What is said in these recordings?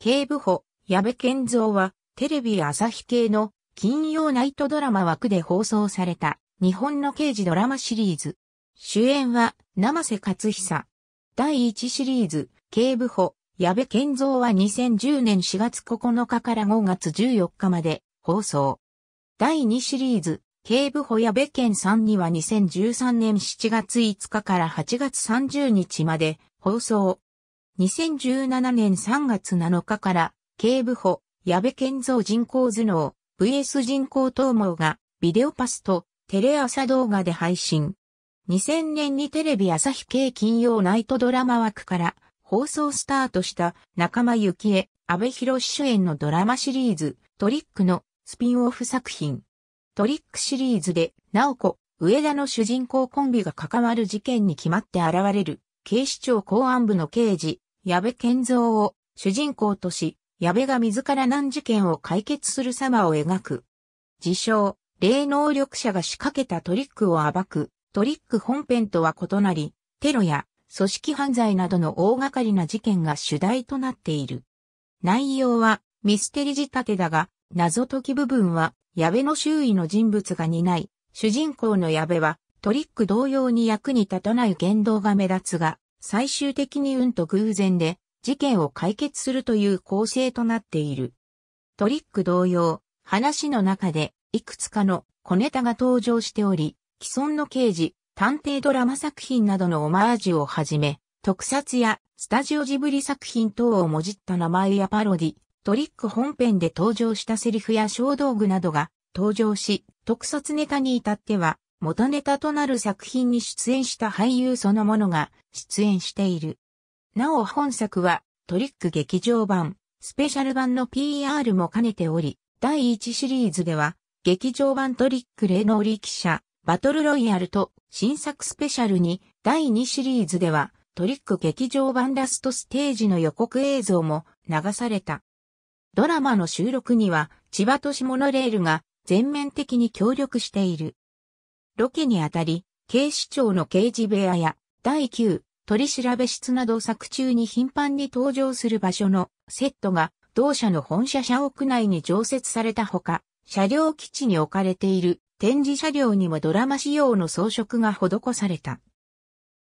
警部補、矢部健造は、テレビ朝日系の金曜ナイトドラマ枠で放送された日本の刑事ドラマシリーズ。主演は、生瀬勝久。第1シリーズ、警部補、矢部健造は2010年4月9日から5月14日まで放送。第2シリーズ、警部補矢部健さんには2013年7月5日から8月30日まで放送。2017年3月7日から、警部補、矢部健三人工頭脳、VS 人工頭脳が、ビデオパスと、テレ朝動画で配信。2000年にテレビ朝日系金曜ナイトドラマ枠から、放送スタートした仲間幸恵、阿部博主演のドラマシリーズ、トリックのスピンオフ作品。トリックシリーズで、直子、上田の主人公コンビが関わる事件に決まって現れる、警視庁公安部の刑事、矢部健三を主人公とし、矢部が自ら難事件を解決する様を描く。自称、霊能力者が仕掛けたトリックを暴く、トリック本編とは異なり、テロや組織犯罪などの大掛かりな事件が主題となっている。内容はミステリ仕立てだが、謎解き部分は矢部の周囲の人物が担い、主人公の矢部はトリック同様に役に立たない言動が目立つが、最終的に運と偶然で事件を解決するという構成となっている。トリック同様、話の中でいくつかの小ネタが登場しており、既存の刑事、探偵ドラマ作品などのオマージュをはじめ、特撮やスタジオジブリ作品等をもじった名前やパロディ、トリック本編で登場したセリフや小道具などが登場し、特撮ネタに至っては元ネタとなる作品に出演した俳優そのものが出演している。なお本作はトリック劇場版、スペシャル版の PR も兼ねており、第1シリーズでは劇場版トリック霊能力者、バトルロイヤルと新作スペシャルに第2シリーズではトリック劇場版ラストステージの予告映像も流された。ドラマの収録には千葉都市モノレールが全面的に協力している。ロケにあたり、警視庁の刑事部屋や第9取調室など作中に頻繁に登場する場所のセットが同社の本社社屋内に常設されたほか、車両基地に置かれている展示車両にもドラマ仕様の装飾が施された。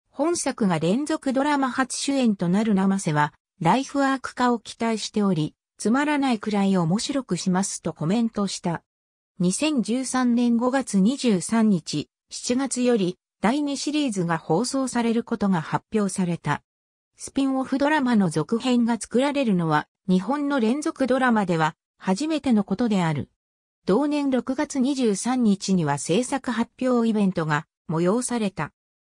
本作が連続ドラマ初主演となる生瀬は、ライフワーク化を期待しており、つまらないくらい面白くしますとコメントした。2013年5月23日、7月より第2シリーズが放送されることが発表された。スピンオフドラマの続編が作られるのは、日本の連続ドラマでは初めてのことである。同年6月23日には制作発表イベントが催された。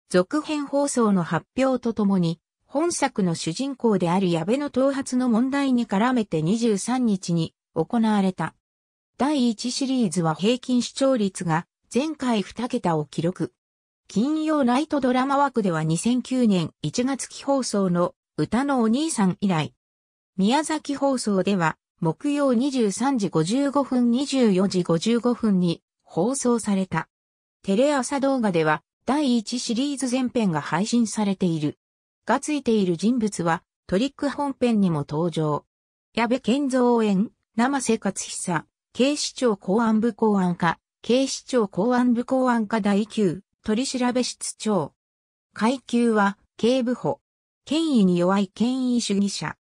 続編放送の発表とともに、本作の主人公である矢部の頭髪の問題に絡めて23日に行われた。第1シリーズは平均視聴率が前回2桁を記録。金曜ナイトドラマ枠では2009年1月期放送の歌のお兄さん以来。宮崎放送では木曜23時55分24時55分に放送された。テレ朝動画では第1シリーズ前編が配信されている。がついている人物はトリック本編にも登場。矢部健造演、生瀬勝久、警視庁公安部公安課、警視庁公安部公安課第9、取調室長。階級は、警部補。権威に弱い権威主義者。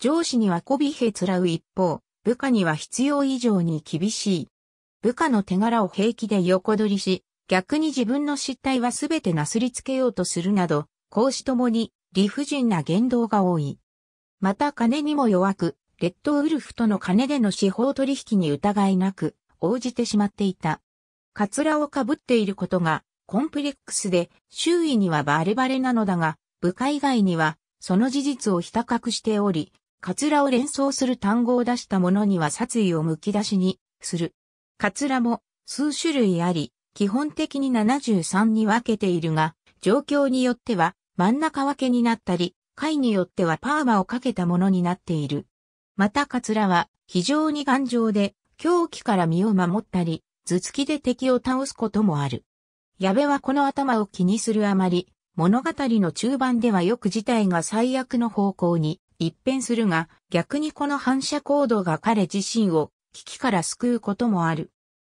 上司には媚びへつらう一方、部下には必要以上に厳しい。部下の手柄を平気で横取りし、逆に自分の失態はすべてなすりつけようとするなど、公私ともに理不尽な言動が多い。また金にも弱く、レッドウルフとの金での司法取引に疑いなく応じてしまっていた。カツラをかぶっていることがコンプレックスで周囲にはバレバレなのだが、部下以外にはその事実をひた隠しており、カツラを連想する単語を出した者には殺意をむき出しにする。カツラも数種類あり、基本的に73に分けているが、状況によっては真ん中分けになったり、回によってはパーマをかけたものになっている。またカツラは非常に頑丈で、狂気から身を守ったり、頭突きで敵を倒すこともある。矢部はこの頭を気にするあまり、物語の中盤ではよく事態が最悪の方向に一変するが、逆にこの反射行動が彼自身を危機から救うこともある。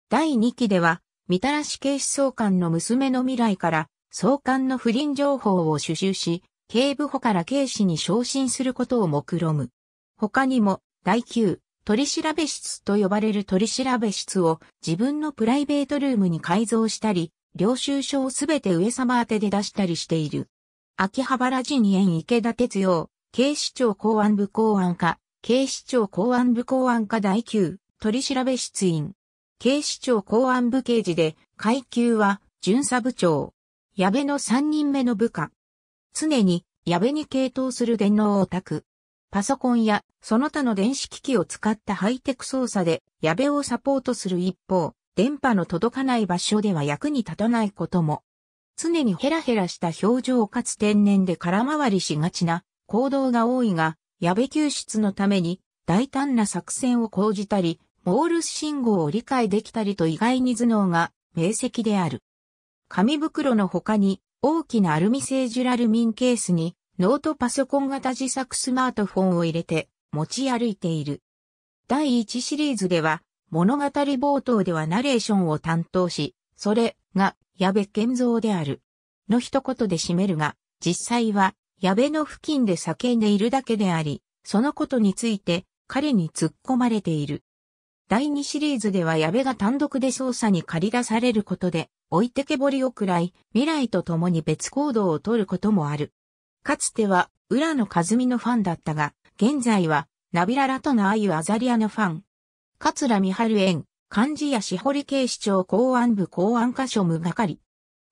第2期では、みたらし警視総監の娘の未来から総監の不倫情報を収集し、警部補から警視に昇進することを目論む。他にも、第9、取調室と呼ばれる取調室を自分のプライベートルームに改造したり、領収書をすべて上様宛てで出したりしている。秋葉原に園池田哲洋、警視庁公安部公安課、警視庁公安部公安課第9、取調室員。警視庁公安部刑事で、階級は、巡査部長。矢部の3人目の部下。常に、矢部に傾倒する電脳オタク。パソコンやその他の電子機器を使ったハイテク操作で矢部をサポートする一方、電波の届かない場所では役に立たないことも。常にヘラヘラした表情かつ天然で空回りしがちな行動が多いが、矢部救出のために大胆な作戦を講じたり、モールス信号を理解できたりと意外に頭脳が明晰である。紙袋の他に大きなアルミ製ジュラルミンケースにノートパソコン型自作スマートフォンを入れて持ち歩いている。第1シリーズでは物語冒頭ではナレーションを担当し、それが矢部健造である。の一言で締めるが、実際は矢部の付近で叫んでいるだけであり、そのことについて彼に突っ込まれている。第2シリーズでは矢部が単独で捜査に駆り出されることで、置いてけぼりを喰らい、未来と共に別行動をとることもある。かつては、浦野和美のファンだったが、現在は、ナビララとのあゆアザリアのファン。桂美春園、漢字やしほり警視庁公安部公安課所無係。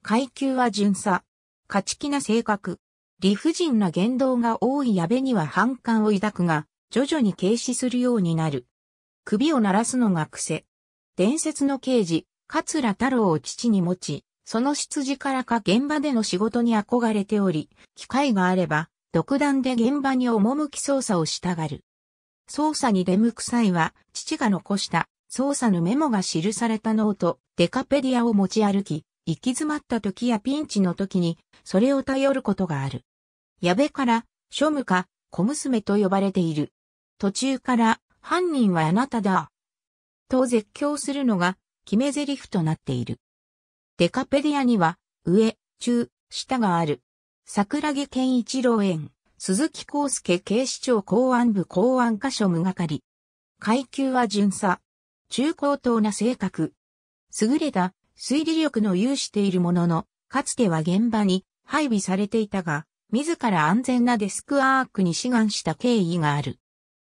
階級は巡査。勝ち気な性格。理不尽な言動が多い矢部には反感を抱くが、徐々に軽視するようになる。首を鳴らすのが癖。伝説の刑事、桂太郎を父に持ち、その出自からか現場での仕事に憧れており、機会があれば、独断で現場に赴き捜査をしたがる。捜査に出向く際は、父が残した捜査のメモが記されたノート、デカペディアを持ち歩き、行き詰まった時やピンチの時に、それを頼ることがある。矢部から、庶務か、小娘と呼ばれている。途中から、犯人はあなただ。と絶叫するのが、決め台詞となっている。デカペディアには、上、中、下がある。桜木健一郎園、鈴木康介警視庁公安部公安課所無係。階級は巡査。中高等な性格。優れた推理力の有しているものの、かつては現場に配備されていたが、自ら安全なデスクワークに志願した経緯がある。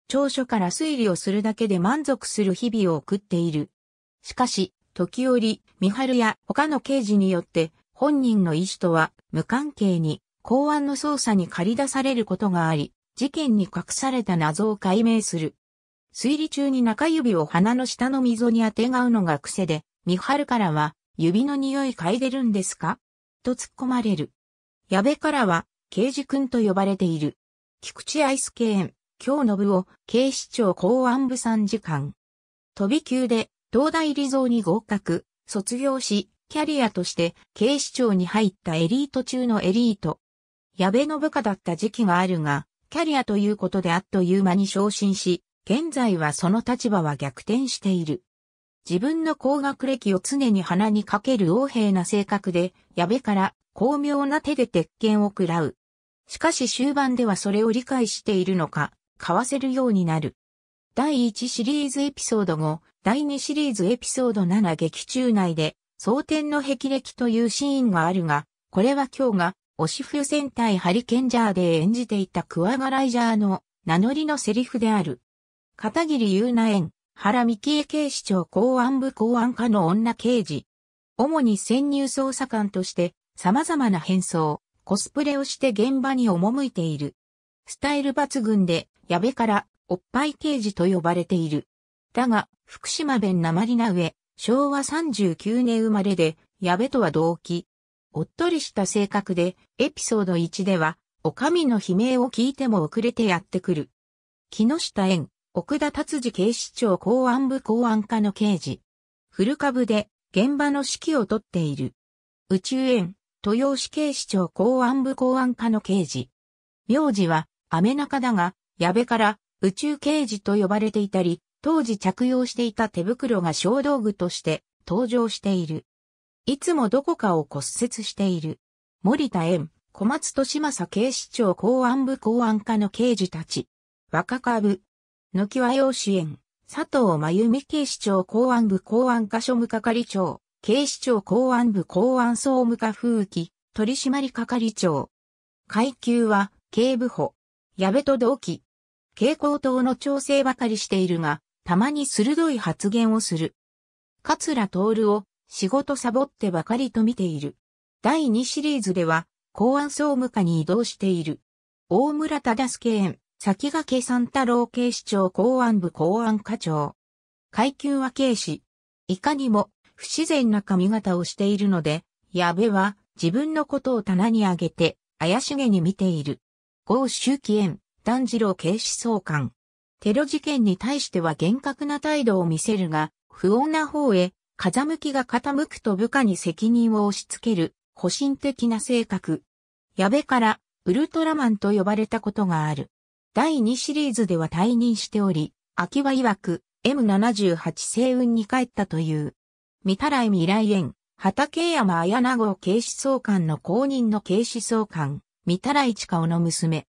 長所から推理をするだけで満足する日々を送っている。しかし、時折、三春や他の刑事によって本人の意思とは無関係に公安の捜査に駆り出されることがあり、事件に隠された謎を解明する。推理中に中指を鼻の下の溝にあてがうのが癖で、三春からは、指の匂い嗅いでるんですかと突っ込まれる。矢部からは、刑事君と呼ばれている。菊池アイスケーン、京信を警視庁公安部参事官。飛び級で、東大理想に合格。卒業し、キャリアとして警視庁に入ったエリート中のエリート。矢部の部下だった時期があるが、キャリアということであっという間に昇進し、現在はその立場は逆転している。自分の高学歴を常に鼻にかける横平な性格で、矢部から巧妙な手で鉄拳を喰らう。しかし終盤ではそれを理解しているのか、買わせるようになる。第1シリーズエピソード後、第2シリーズエピソード7劇中内で、蒼天の霹靂というシーンがあるが、これは今日が、オシフ戦隊ハリケンジャーで演じていたクワガライジャーの名乗りのセリフである。片桐優奈園、原幹恵警視庁公安部公安課の女刑事。主に潜入捜査官として、様々な変装、コスプレをして現場に赴いている。スタイル抜群で、矢部から、おっぱい刑事と呼ばれている。だが、福島弁なまりな上、昭和39年生まれで、矢部とは同期。おっとりした性格で、エピソード1では、お上の悲鳴を聞いても遅れてやってくる。木下園、奥田達治警視庁公安部公安課の刑事。古株で、現場の指揮をとっている。宇宙園、豊吉警視庁公安部公安課の刑事。名字は、アメナカだが、矢部から、宇宙刑事と呼ばれていたり、当時着用していた手袋が小道具として登場している。いつもどこかを骨折している。森田園、小松利正警視庁公安部公安課の刑事たち。若株、野際洋主演、佐藤真由美警視庁公安部公安課庶務係長、警視庁公安部公安総務課風紀、取締係長。階級は、警部補。矢部と同期。蛍光灯の調整ばかりしているが、たまに鋭い発言をする。桂徹を仕事サボってばかりと見ている。第2シリーズでは公安総務課に移動している。大村忠助園、先駆け三太郎警視庁公安部公安課長。階級は警視。いかにも不自然な髪型をしているので、矢部は自分のことを棚に上げて怪しげに見ている。郷周紀園、炭次郎警視総監。テロ事件に対しては厳格な態度を見せるが、不穏な方へ、風向きが傾くと部下に責任を押し付ける、保身的な性格。矢部から、ウルトラマンと呼ばれたことがある。第2シリーズでは退任しており、秋は曰く、M78 星雲に帰ったという。未たい未来園、畠山綾名号警視総監の公認の警視総監、三た来近尾の娘。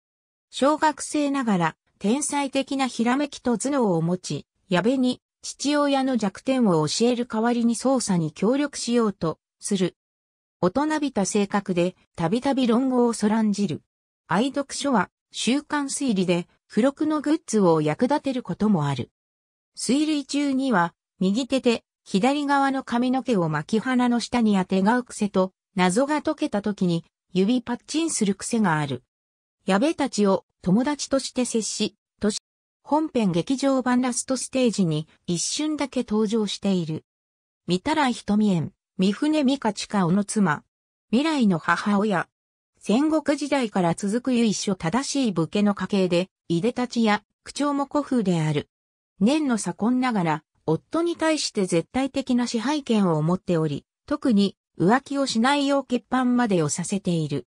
小学生ながら、天才的なひらめきと頭脳を持ち、矢部に父親の弱点を教える代わりに捜査に協力しようとする。大人びた性格でたびたび論語をそらんじる。愛読書は週刊推理で付録のグッズを役立てることもある。推理中には右手で左側の髪の毛を巻き鼻の下に当てがう癖と謎が解けた時に指パッチンする癖がある。矢部たちを友達として接し、とし、本編劇場版ラストステージに一瞬だけ登場している。見たら瞳園、三船美香千香おの妻、未来の母親。戦国時代から続く由緒正しい武家の家系で、いでたちや口調も古風である。年の差婚ながら、夫に対して絶対的な支配権を持っており、特に浮気をしないよう欠板までをさせている。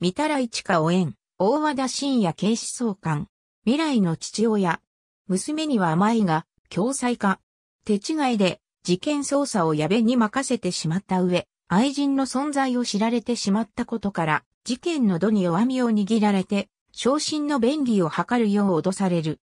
見たらちか応援。大和田信也警視総監。未来の父親。娘には甘いが、共済化。手違いで、事件捜査を矢部に任せてしまった上、愛人の存在を知られてしまったことから、事件の度に弱みを握られて、昇進の便宜を図るよう脅される。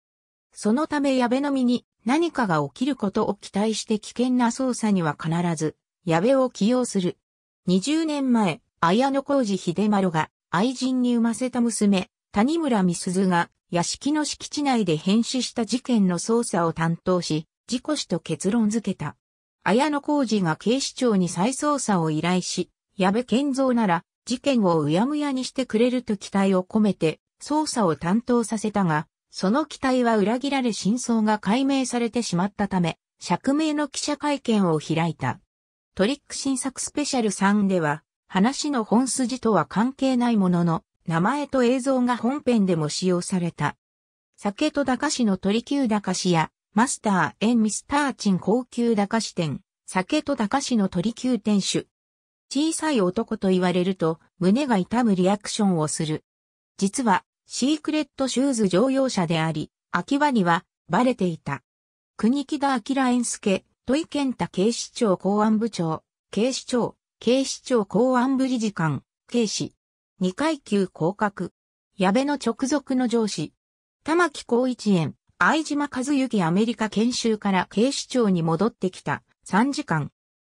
そのため矢部の身に何かが起きることを期待して危険な捜査には必ず、矢部を起用する。20年前、綾小路秀丸が愛人に産ませた娘、谷村美鈴が屋敷の敷地内で変死した事件の捜査を担当し、事故死と結論付けた。綾野浩二が警視庁に再捜査を依頼し、矢部健三なら事件をうやむやにしてくれると期待を込めて捜査を担当させたが、その期待は裏切られ真相が解明されてしまったため、釈明の記者会見を開いた。トリック新作スペシャル3では、話の本筋とは関係ないものの、名前と映像が本編でも使用された。酒と駄菓子の鳥級駄菓子や、マスターミスターチン高級駄菓子店、酒と駄菓子の鳥級店主。小さい男と言われると、胸が痛むリアクションをする。実は、シークレットシューズ乗用車であり、秋葉には、バレていた。国木田明円介、土井健太警視庁公安部長、警視庁、警視庁公安部理事官、警視。二階級降格。矢部の直属の上司。玉木光一園、愛島和幸アメリカ研修から警視庁に戻ってきた3時間。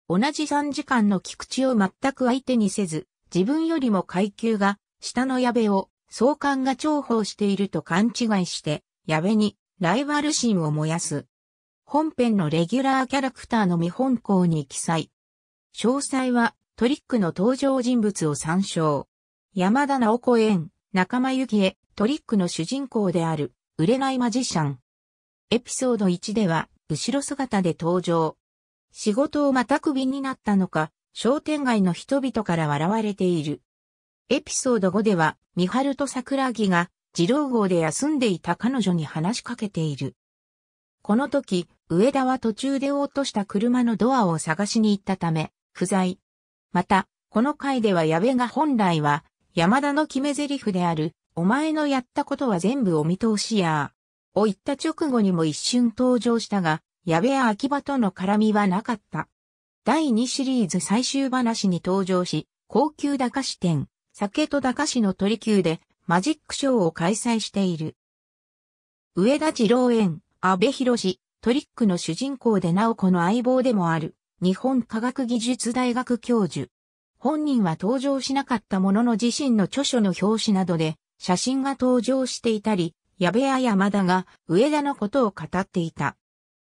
同じ3時間の菊池を全く相手にせず、自分よりも階級が下の矢部を総監が重宝していると勘違いして、矢部にライバル心を燃やす。本編のレギュラーキャラクターの見本校に記載。詳細はトリックの登場人物を参照。山田直子園、仲間由紀恵、トリックの主人公である、売れないマジシャン。エピソード1では、後ろ姿で登場。仕事をまたクビになったのか、商店街の人々から笑われている。エピソード5では、三春と桜木が、二郎号で休んでいた彼女に話しかけている。この時、上田は途中で落とした車のドアを探しに行ったため、不在。また、この回では矢部が本来は、山田の決め台詞である、お前のやったことは全部お見通しや、を言った直後にも一瞬登場したが、矢部や秋葉との絡みはなかった。第2シリーズ最終話に登場し、高級駄菓子店、酒と駄菓子の取り級で、マジックショーを開催している。上田二郎園、安部博士、トリックの主人公でなおこの相棒でもある。日本科学技術大学教授。本人は登場しなかったものの自身の著書の表紙などで写真が登場していたり、矢部や山田が上田のことを語っていた。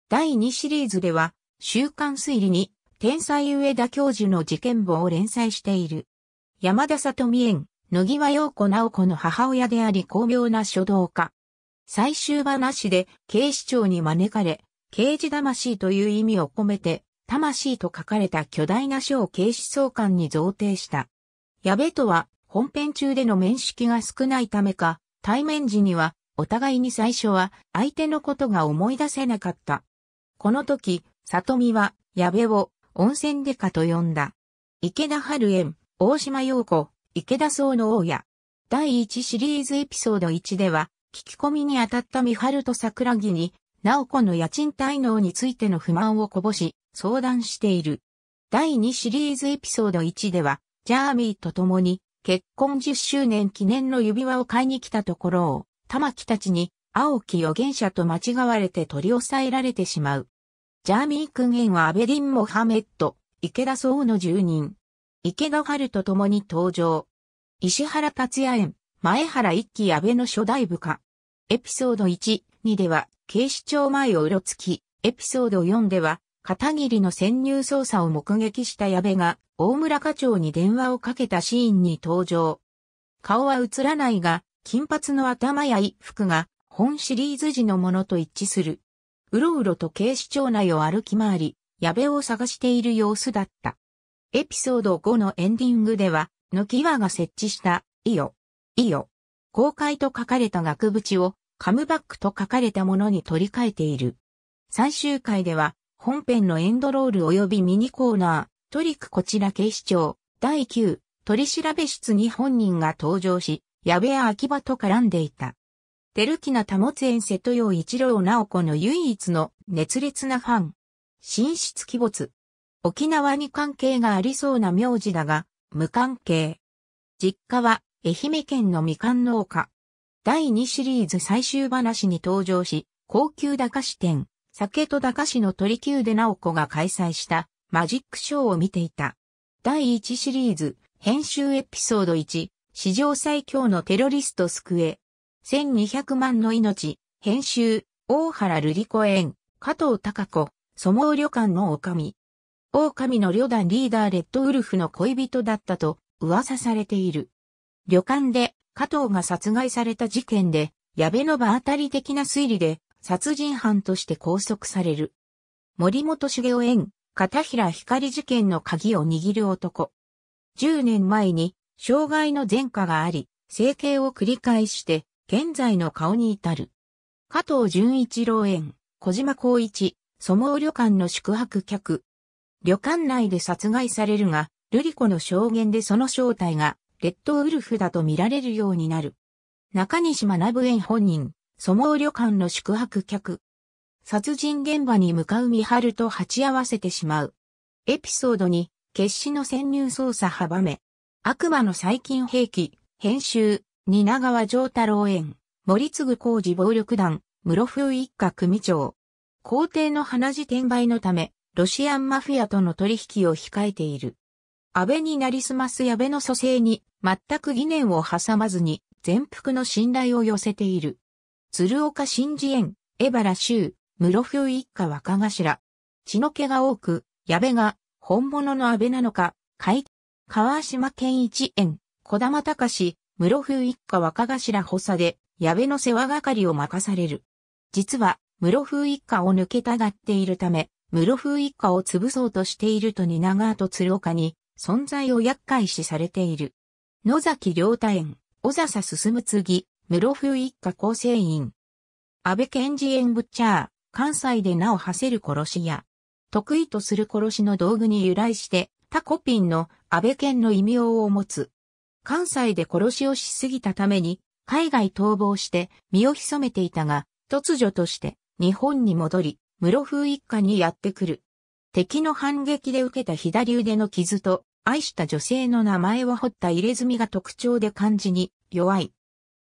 第2シリーズでは、週刊推理に天才上田教授の事件簿を連載している。山田里美園、野際陽子直子の母親であり巧妙な書道家。最終話なしで警視庁に招かれ、刑事魂という意味を込めて魂と書かれた巨大な書を警視総監に贈呈した。矢部とは、本編中での面識が少ないためか、対面時には、お互いに最初は、相手のことが思い出せなかった。この時、里見は、矢部を、温泉でかと呼んだ。池田春園、大島洋子、池田総の大家。第1シリーズエピソード1では、聞き込みに当たった美春と桜木に、直子の家賃滞納についての不満をこぼし、相談している。第2シリーズエピソード1では、ジャーミーと共に結婚10周年記念の指輪を買いに来たところを、玉木たちに青木預言者と間違われて取り押さえられてしまう。ジャーミー君縁はアベディン・モハメット、池田総の住人。池田春と共に登場。石原達也園、前原一期安倍の初代部下。エピソード1、2では、警視庁前をうろつき、エピソード4では、片桐の潜入捜査を目撃した矢部が、大村課長に電話をかけたシーンに登場。顔は映らないが、金髪の頭や衣服が、本シリーズ時のものと一致する。うろうろと警視庁内を歩き回り、矢部を探している様子だった。エピソード5のエンディングでは、抜き輪が設置した、いよ、いよ、公開と書かれた額縁を、カムバックと書かれたものに取り替えている。最終回では、本編のエンドロール及びミニコーナー、トリックこちら警視庁、第9、取調べ室に本人が登場し、矢部や秋葉と絡んでいた。テルキナ保つ遠瀬豊一郎直子の唯一の熱烈なファン。寝出鬼没。沖縄に関係がありそうな名字だが、無関係。実家は愛媛県のみかん農家。第2シリーズ最終話に登場し、高級駄菓子店、酒と高市の鳥宮で直子が開催したマジックショーを見ていた。第1シリーズ、編集エピソード1、史上最強のテロリスト救え。1200万の命、編集、大原瑠璃子園、加藤隆子、相毛旅館の狼。狼の旅団リーダーレッドウルフの恋人だったと噂されている。旅館で加藤が殺害された事件で、矢部の場当たり的な推理で殺人犯として拘束される。森本茂雄演、片平光事件の鍵を握る男。10年前に、障害の前科があり、整形を繰り返して、現在の顔に至る。加藤純一郎園、小島光一、蘇毛旅館の宿泊客。旅館内で殺害されるが、ルリ子の証言でその正体が、レッドウルフだと見られるようになる。中西学園本人、蘇毛旅館の宿泊客。殺人現場に向かう三春と鉢合わせてしまう。エピソードに、決死の潜入捜査阻め。悪魔の最近兵器、編集、蜷川丈太郎園、森次浩二暴力団、室風一家組長。皇帝の鼻血転売のため、ロシアンマフィアとの取引を控えている。安倍になりすます矢部の蘇生に、全く疑念を挟まずに、全幅の信頼を寄せている。鶴岡新次園、江原修、室風一家若頭。血の気が多く、矢部が、本物の阿部なのか、海、川島健一園、小玉隆、室風一家若頭補佐で、矢部の世話係を任される。実は、室風一家を抜けたがっているため、室風一家を潰そうとしていると蜷川と鶴岡に、存在を厄介視されている。野崎良太園、小笹進次、室風一家構成員。安倍健治演ブッチャー、関西で名を馳せる殺し屋。得意とする殺しの道具に由来して、タコピンの安倍賢の異名を持つ。関西で殺しをしすぎたために、海外逃亡して身を潜めていたが、突如として日本に戻り、室風一家にやってくる。敵の反撃で受けた左腕の傷と、愛した女性の名前を彫った入れ墨が特徴で漢字に弱い。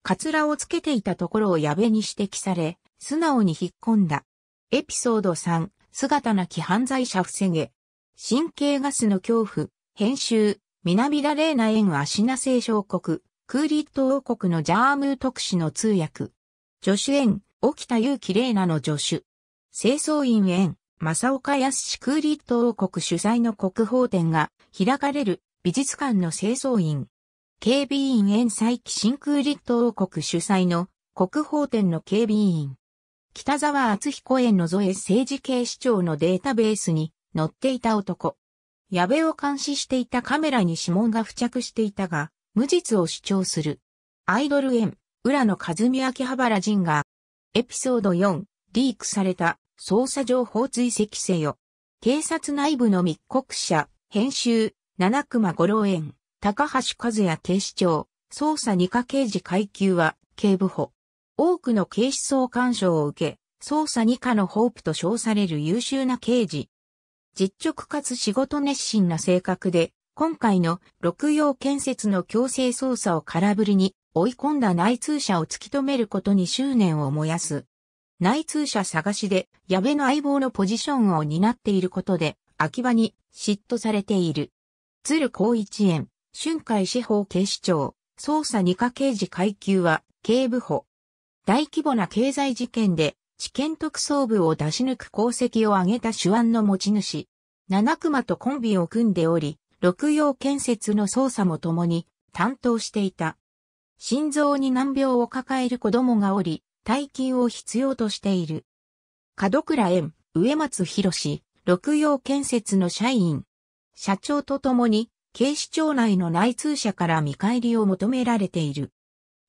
カツラをつけていたところを矢部に指摘され、素直に引っ込んだ。エピソード3、姿なき犯罪者防げ。神経ガスの恐怖、編集、南田麗奈縁アシナ聖小国、クーリット王国のジャームー特使の通訳。助手縁、沖田祐希麗奈の助手。清掃員縁、正岡康史クーリット王国主催の国宝展が開かれる美術館の清掃員。警備員園再起真空立東国主催の国宝展の警備員。北沢厚彦園の添政治系市長のデータベースに載っていた男。矢部を監視していたカメラに指紋が付着していたが、無実を主張する。アイドル園、浦野和美秋葉原人が、エピソード4、リークされた捜査情報追跡せよ。警察内部の密告者、編集、七熊五郎園。高橋和也警視庁、捜査二課刑事階級は、警部補。多くの警視総監賞を受け、捜査二課のホープと称される優秀な刑事。実直かつ仕事熱心な性格で、今回の六葉建設の強制捜査を空振りに追い込んだ内通者を突き止めることに執念を燃やす。内通者探しで矢部の相棒のポジションを担っていることで、秋葉に嫉妬されている。鶴光一円。春海司法警視庁、捜査二課刑事階級は、警部補。大規模な経済事件で、知見特捜部を出し抜く功績を挙げた手腕の持ち主。七熊とコンビを組んでおり、六葉建設の捜査も共に担当していた。心臓に難病を抱える子供がおり、大金を必要としている。角倉園、植松博士、六葉建設の社員。社長と共に警視庁内の内通者から見返りを求められている。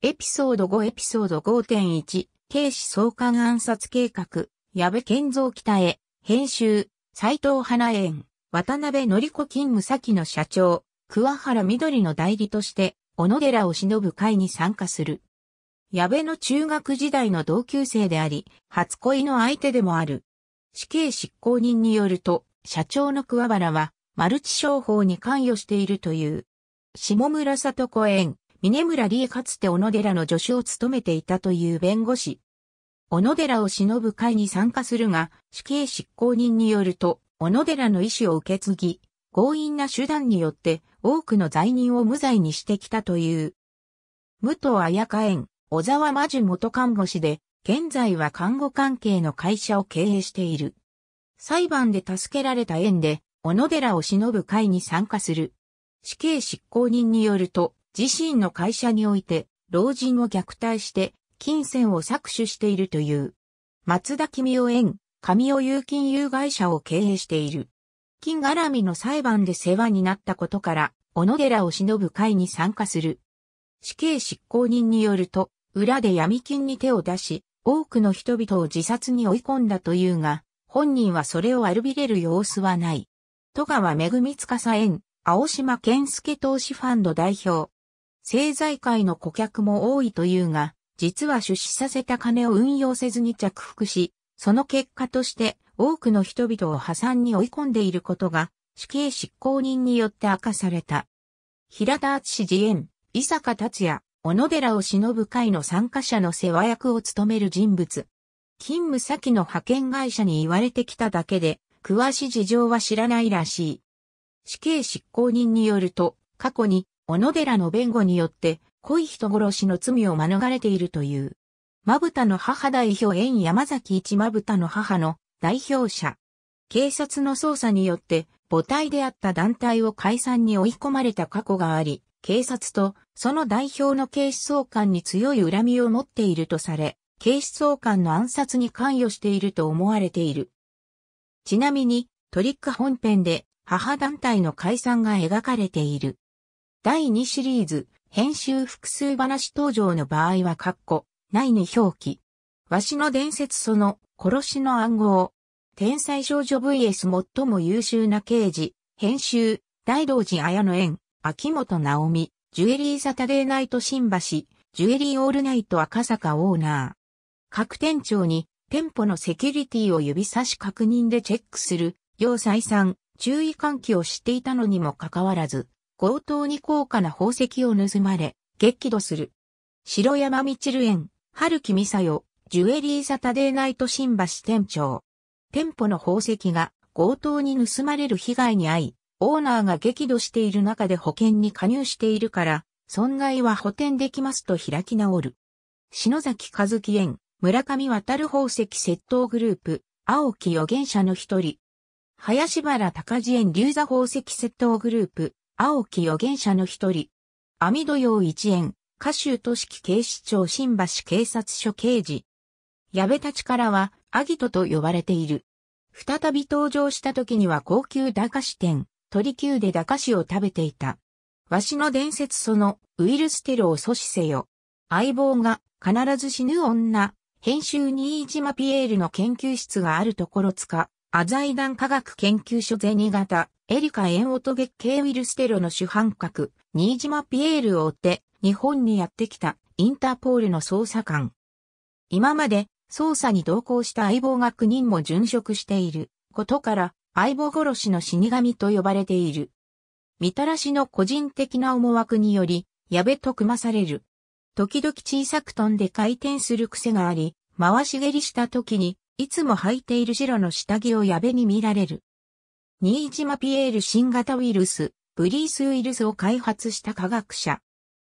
エピソード5エピソード5.1警視総監暗殺計画矢部健三北へ編集斎藤花園渡辺則子勤務先の社長桑原緑の代理として小野寺を忍ぶ会に参加する。矢部の中学時代の同級生であり、初恋の相手でもある。死刑執行人によると、社長の桑原は、マルチ商法に関与しているという。下村里子園、峰村理恵かつて小野寺の助手を務めていたという弁護士。小野寺を忍ぶ会に参加するが、死刑執行人によると、小野寺の意思を受け継ぎ、強引な手段によって多くの罪人を無罪にしてきたという。武藤彩香園、小沢真樹元看護師で、現在は看護関係の会社を経営している。裁判で助けられた縁で、小野寺を忍ぶ会に参加する。死刑執行人によると、自身の会社において、老人を虐待して、金銭を搾取しているという。松田君夫園、神尾有金有害者を経営している。金絡みの裁判で世話になったことから、小野寺を忍ぶ会に参加する。死刑執行人によると、裏で闇金に手を出し、多くの人々を自殺に追い込んだというが、本人はそれを悪びれる様子はない。戸川恵司園、青島健介投資ファンド代表。政財界の顧客も多いというが、実は出資させた金を運用せずに着服し、その結果として多くの人々を破産に追い込んでいることが、死刑執行人によって明かされた。平田敦自演、伊坂達也、小野寺を忍ぶ会の参加者の世話役を務める人物。勤務先の派遣会社に言われてきただけで、詳しい事情は知らないらしい。死刑執行人によると、過去に、小野寺の弁護によって、濃い人殺しの罪を免れているという。まぶたの母代表縁山崎一まぶたの母の代表者。警察の捜査によって、母体であった団体を解散に追い込まれた過去があり、警察とその代表の警視総監に強い恨みを持っているとされ、警視総監の暗殺に関与していると思われている。ちなみにトリック本編で母団体の解散が描かれている。第2シリーズ、編集複数話登場の場合は括弧、ないに表記。わしの伝説その、殺しの暗号。天才少女 VS 最も優秀な刑事、編集、大道寺綾野園、秋元直美、ジュエリーサタデーナイト新橋、ジュエリーオールナイト赤坂オーナー。各店長に店舗のセキュリティを指差し確認でチェックする、要再三、注意喚起をしていたのにもかかわらず、強盗に高価な宝石を盗まれ、激怒する。白山みちる園、春木美佐代、ジュエリーサタデーナイト新橋店長。店舗の宝石が強盗に盗まれる被害に遭い、オーナーが激怒している中で保険に加入しているから、損害は補填できますと開き直る。篠崎和樹園、村上渡る宝石窃盗グループ、青木予言者の一人。林原隆次園流座宝石窃盗グループ、青木予言者の一人。網戸用一園、歌手都市警視庁新橋警察署刑事。矢部たちからは、アギトと呼ばれている。再び登場した時には高級駄菓子店、鳥級で駄菓子を食べていた。わしの伝説その、ウイルステロを阻止せよ。相棒が、必ず死ぬ女、編集新島ピエールの研究室があるところつか、アダン科学研究所ゼニ型、エリカ・エンオトケ経ウイルステロの主犯格、新島ピエールを追って、日本にやってきた、インターポールの捜査官。今まで、捜査に同行した相棒が9人も殉職している、ことから、相棒殺しの死神と呼ばれている。みたらしの個人的な思惑により、矢部と組まされる。時々小さく飛んで回転する癖があり、回し蹴りした時に、いつも履いている白の下着を矢部に見られる。新島ピエール新型ウイルス、ブリースウイルスを開発した科学者。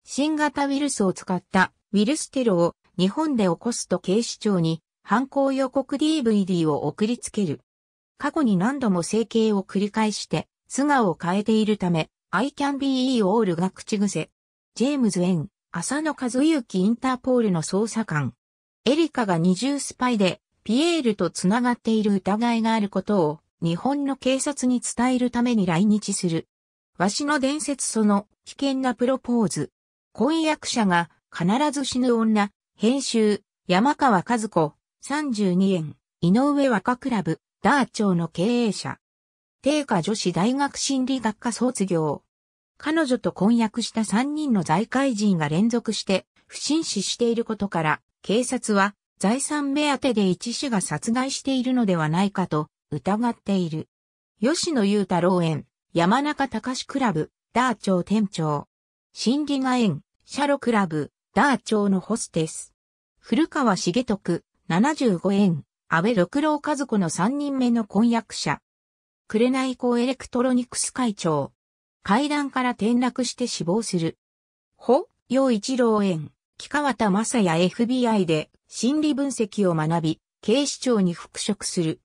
新型ウイルスを使ったウイルステロを日本で起こすと警視庁に犯行予告 DVD を送りつける。過去に何度も整形を繰り返して素顔を変えているため、I can be all が口癖。ジェームズ・エン。浅野和幸インターポールの捜査官。エリカが二重スパイで、ピエールと繋がっている疑いがあることを、日本の警察に伝えるために来日する。わしの伝説その、危険なプロポーズ。婚約者が、必ず死ぬ女、編集、山川和子、32円、井上若クラブ、ダーチョウの経営者。定価女子大学心理学科卒業。彼女と婚約した3人の財界人が連続して不審死していることから、警察は財産目当てで一死が殺害しているのではないかと疑っている。吉野裕太郎園、山中隆クラブ、ダー町店長。心理賀園、シャロクラブ、ダー町のホステス。古川茂徳、75円、安倍六郎和子の3人目の婚約者。紅子エレクトロニクス会長。階段から転落して死亡する。ほ、陽一郎園、木川田正也 FBI で心理分析を学び、警視庁に復職する。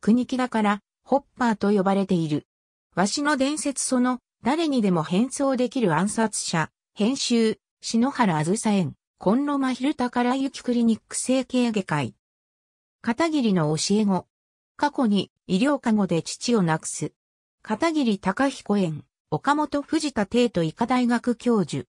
国木田から、ホッパーと呼ばれている。わしの伝説その、誰にでも変装できる暗殺者、編集、篠原あずさ園、コンロマヒルきクリニック整形外科医。片桐の教え子。過去に医療過護で父を亡くす。片桐隆彦園、岡本藤田帝都医科大学教授。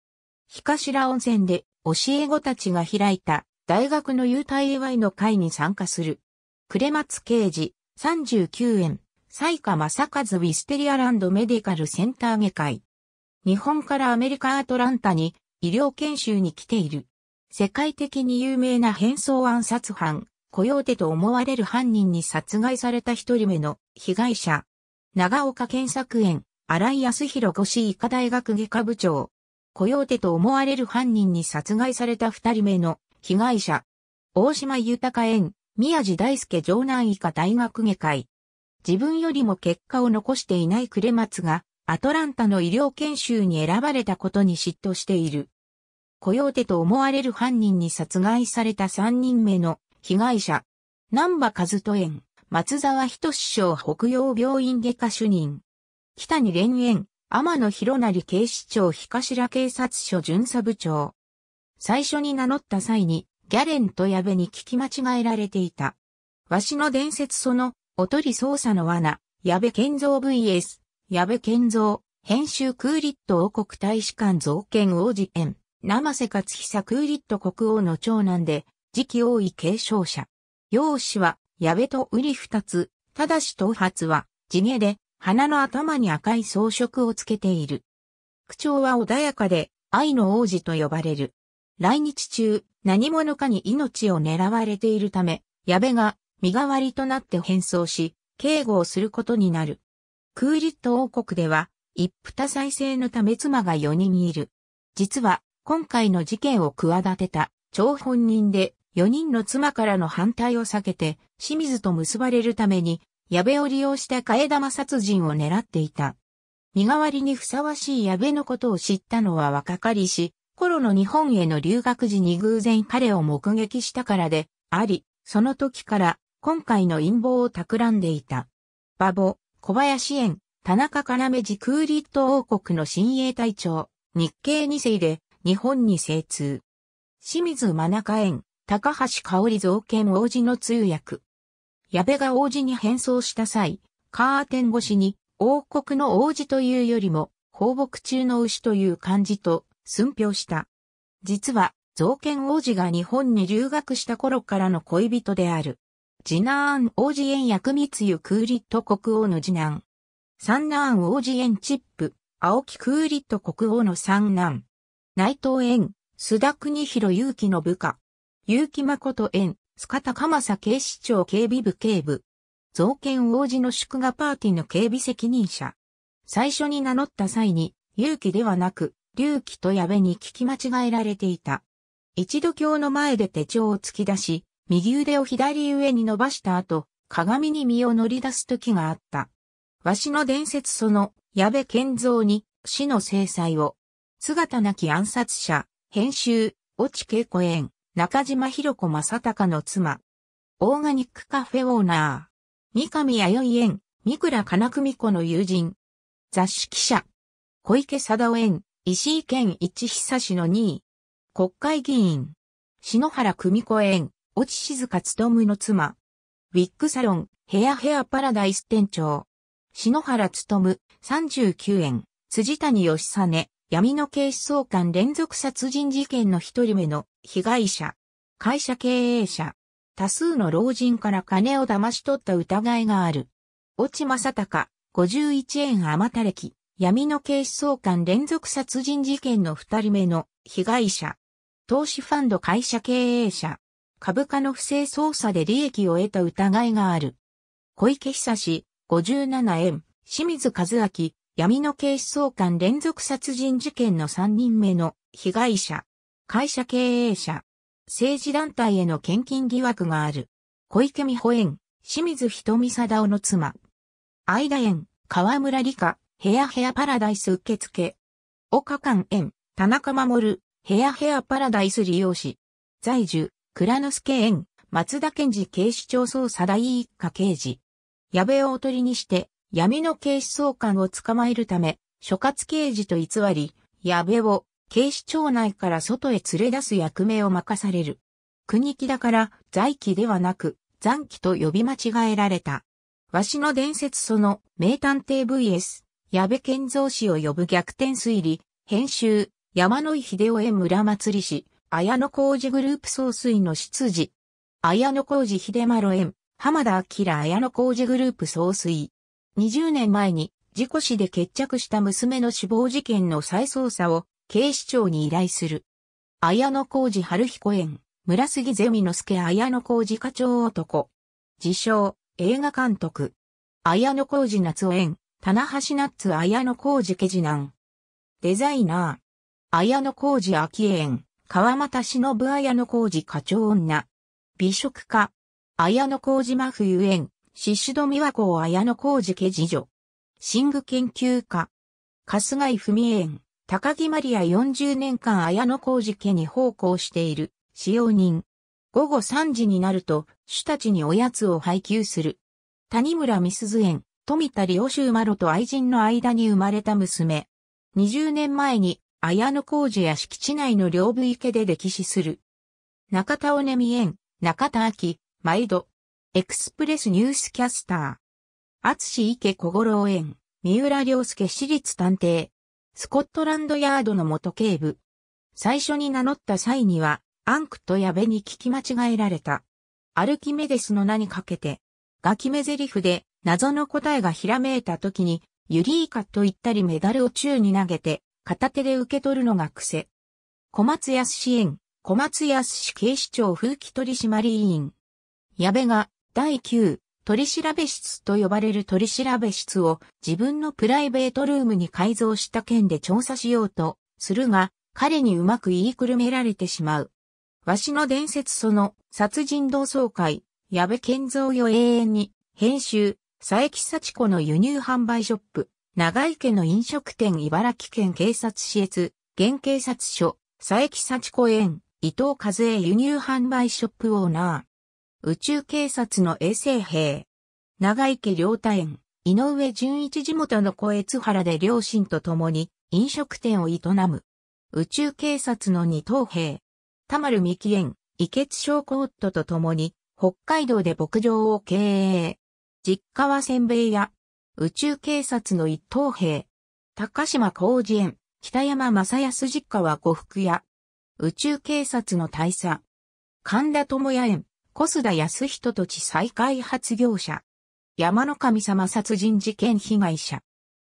しら温泉で教え子たちが開いた大学の優待祝いの会に参加する。暮松刑事39円、西下正和ウィステリアランドメディカルセンター外科医。日本からアメリカアトランタに医療研修に来ている。世界的に有名な変装暗殺犯、雇用手と思われる犯人に殺害された一人目の被害者。長岡健作園、新井康弘越医科大学外科部長。コヨーテと思われる犯人に殺害された二人目の被害者。大島豊園、宮地大輔城南医科大学外科医。自分よりも結果を残していないクレマツが、アトランタの医療研修に選ばれたことに嫉妬している。コヨーテと思われる犯人に殺害された三人目の被害者。南波和人園、松沢仁志匠北洋病院外科主任。北に連園、天野広成警視庁日頭警察署巡査部長。最初に名乗った際に、ギャレンと矢部に聞き間違えられていた。わしの伝説その、おとり捜査の罠、矢部健造 VS、矢部健造、編集クーリット王国大使館造建王子園、生瀬勝久クーリット国王の長男で、次期王位継承者。容姿は、矢部と瓜二つ、ただし頭髪は、地毛で、鼻の頭に赤い装飾をつけている。口調は穏やかで、愛の王子と呼ばれる。来日中、何者かに命を狙われているため、矢部が身代わりとなって変装し、警護をすることになる。クーリット王国では、一夫多妻制のため妻が4人いる。実は、今回の事件を企てた、張本人で、4人の妻からの反対を避けて、清水と結ばれるために、矢部を利用した替え玉殺人を狙っていた。身代わりにふさわしい矢部のことを知ったのは若かりし、頃の日本への留学時に偶然彼を目撃したからで、あり、その時から今回の陰謀を企んでいた。馬ボ、小林園、田中要ーリット王国の新鋭隊長、日系二世で日本に精通。清水真中園、高橋香織造見王子の通訳。矢部が王子に変装した際、カーテン越しに、王国の王子というよりも、放牧中の牛という漢字と、寸評した。実は、造剣王子が日本に留学した頃からの恋人である。次男王子園薬密輸クーリット国王の次男。三男王子園チップ、青木クーリット国王の三男。内藤園、須田国広勇気の部下。結城誠園、スカタカマサ警視庁警備部警部。造建王子の祝賀パーティーの警備責任者。最初に名乗った際に、勇気ではなく、隆起と矢部に聞き間違えられていた。一度鏡の前で手帳を突き出し、右腕を左上に伸ばした後、鏡に身を乗り出す時があった。わしの伝説その、矢部健造に、死の制裁を。姿なき暗殺者、編集、落ち稽古園、中島博子正隆の妻。オーガニックカフェオーナー。三上弥生園、三倉金久美子の友人。雑誌記者。小池貞夫園、石井県一久氏の2位。国会議員。篠原久美子園、落静香務の妻。ウィッグサロン、ヘアヘアパラダイス店長。篠原務、39円、辻谷義実、闇の警視総監連続殺人事件の一人目の被害者、会社経営者、多数の老人から金を騙し取った疑いがある。落正隆、51円余た歴、闇の警視総監連続殺人事件の二人目の被害者、投資ファンド会社経営者、株価の不正操作で利益を得た疑いがある。小池久志、57円、清水和明、闇の警視総監連続殺人事件の3人目の被害者、会社経営者、政治団体への献金疑惑がある、小池美穂園、清水瞳貞夫の妻、相田園、河村理香、ヘアヘアパラダイス受付、岡館園、田中守、ヘアヘアパラダイス利用士、在住、倉之助園、松田健治警視庁捜査第一課刑事、矢部をおとりにして、闇の警視総監を捕まえるため、諸葛刑事と偽り、矢部を警視庁内から外へ連れ出す役目を任される。国木だから在期ではなく残期と呼び間違えられた。わしの伝説その名探偵 VS 矢部健造氏を呼ぶ逆転推理、編集、山野井秀夫へ村祭り氏、綾野浩二グループ総帥の執事。綾野浩二秀丸園、浜田明綾野浩二グループ総帥。20年前に事故死で決着した娘の死亡事件の再捜査を警視庁に依頼する。綾野浩二春彦園、村杉ゼミの助綾野浩二課長男。自称、映画監督。綾野浩二夏夫園、棚橋ナッツ綾野浩二家次男。デザイナー。綾野浩二秋園、川又忍綾野浩二課長女。美食家。綾野浩二真冬園、シシド美和子綾野浩二家次女。寝具研究家。春日ミ文ン。高木マリア40年間綾野浩二家に奉公している使用人。午後3時になると、主たちにおやつを配給する。谷村美鈴園、富田シュ州マロと愛人の間に生まれた娘。20年前に、綾野浩二や敷地内の両部池で歴史する。中田尾根美園、中田秋、毎度。エクスプレスニュースキャスター。厚志池小五郎園、三浦良介私立探偵。スコットランドヤードの元警部。最初に名乗った際には、アンクと矢部に聞き間違えられた。アルキメデスの名にかけて、ガキメゼリフで謎の答えがひらめいた時に、ユリーカと言ったりメダルを宙に投げて、片手で受け取るのが癖。小松康支援、小松康警視庁風紀取締委員。矢部が第9、取調室と呼ばれる取調室を自分のプライベートルームに改造した件で調査しようとするが、彼にうまく言いくるめられてしまう。わしの伝説その殺人同窓会、矢部健造よ永遠に、編集、佐伯幸子の輸入販売ショップ、長井家の飲食店茨城県警察施越、現警察署、佐伯幸子園、伊藤和恵輸入販売ショップオーナー。宇宙警察の衛星兵。長池良太園、井上淳一地元の小越原で両親と共に飲食店を営む。宇宙警察の二等兵。田丸美木園、遺血症候夫と共に北海道で牧場を経営。実家はせんべい屋。宇宙警察の一等兵。高島浩二園、北山正康実家は呉服屋。宇宙警察の大佐。神田智也園、小須田康人土地再開発業者。山の神様殺人事件被害者。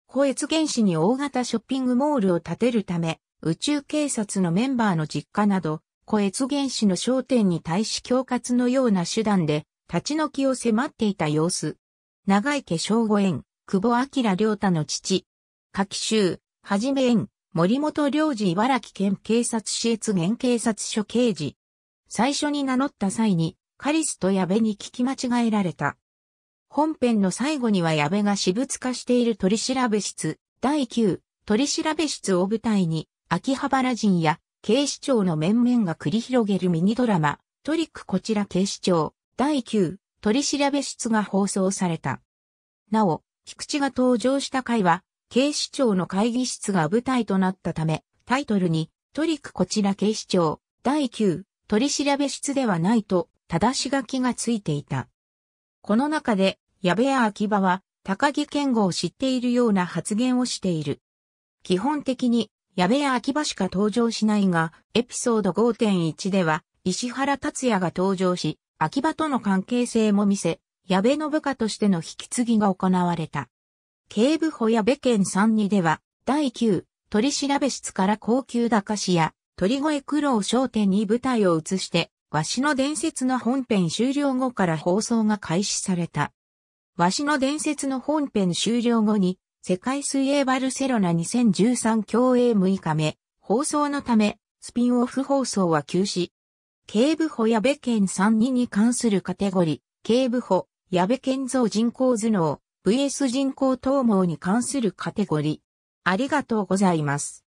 保越原市に大型ショッピングモールを建てるため、宇宙警察のメンバーの実家など、小越原市の商店に対し恐喝のような手段で、立ち退きを迫っていた様子。長池正吾園、久保明良太の父。柿州、はじめ園、森本良二茨城県警察市越原警察署刑事。最初に名乗った際に、カリスと矢部に聞き間違えられた。本編の最後には矢部が私物化している取調室、第9取調室を舞台に、秋葉原人や警視庁の面々が繰り広げるミニドラマ、トリックこちら警視庁、第9取調室が放送された。なお、菊池が登場した回は、警視庁の会議室が舞台となったため、タイトルに、トリックこちら警視庁、第9取調室ではないとただし書きがついていた。この中で、矢部や秋葉は、高木健吾を知っているような発言をしている。基本的に、矢部や秋葉しか登場しないが、エピソード5.1では、石原達也が登場し、秋葉との関係性も見せ、矢部の部下としての引き継ぎが行われた。警部補矢部県32では、第9、取調室から高級駄菓子や、鳥越苦労商店に舞台を移して、わしの伝説の本編終了後から放送が開始された。わしの伝説の本編終了後に、世界水泳バルセロナ2013競泳6日目、放送のため、スピンオフ放送は休止。警部補矢部県32に関するカテゴリー、警部補、矢部県造人工頭脳、VS 人工統合に関するカテゴリー。ありがとうございます。